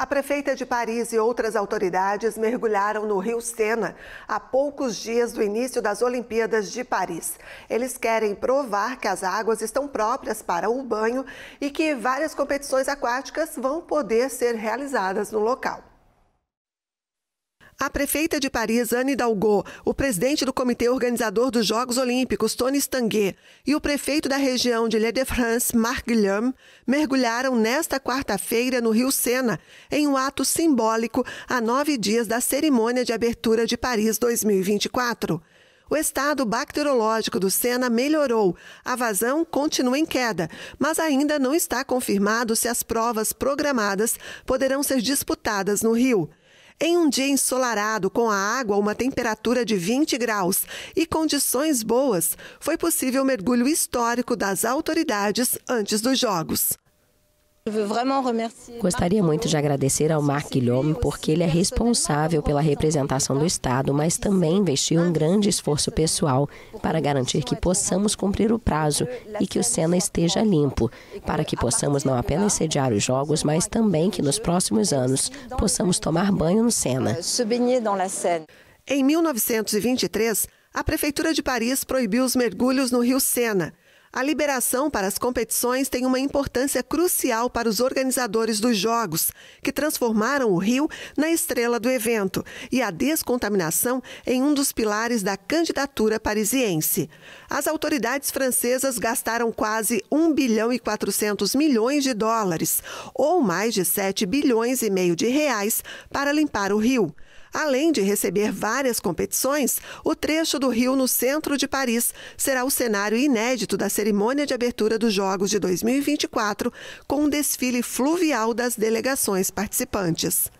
A prefeita de Paris e outras autoridades mergulharam no rio Sena a poucos dias do início das Olimpíadas de Paris. Eles querem provar que as águas estão próprias para o banho e que várias competições aquáticas vão poder ser realizadas no local. A prefeita de Paris, Anne Hidalgo, o presidente do comitê organizador dos Jogos Olímpicos, Tony Stanguet, e o prefeito da região de ile de france Marc Guillaume, mergulharam nesta quarta-feira no Rio Sena em um ato simbólico a nove dias da cerimônia de abertura de Paris 2024 o estado bacteriológico do Sena melhorou. A vazão continua em queda, mas ainda não está confirmado se as provas programadas poderão ser disputadas no Rio. Em um dia ensolarado, com a água a uma temperatura de 20 graus e condições boas, foi possível o mergulho histórico das autoridades antes dos Jogos. Gostaria muito de agradecer ao Marc Guillaume porque ele é responsável pela representação do Estado, mas também investiu um grande esforço pessoal para garantir que possamos cumprir o prazo e que o Sena esteja limpo, para que possamos não apenas sediar os jogos, mas também que nos próximos anos possamos tomar banho no Sena. Em 1923, a Prefeitura de Paris proibiu os mergulhos no rio Sena a liberação para as competições tem uma importância crucial para os organizadores dos Jogos, que transformaram o Rio na estrela do evento e a descontaminação em um dos pilares da candidatura parisiense. As autoridades francesas gastaram quase 1 bilhão e 400 milhões de dólares, ou mais de 7 bilhões e meio de reais, para limpar o rio. Além de receber várias competições, o trecho do rio no centro de Paris será o cenário inédito da cerimônia de abertura dos Jogos de 2024, com um desfile fluvial das delegações participantes.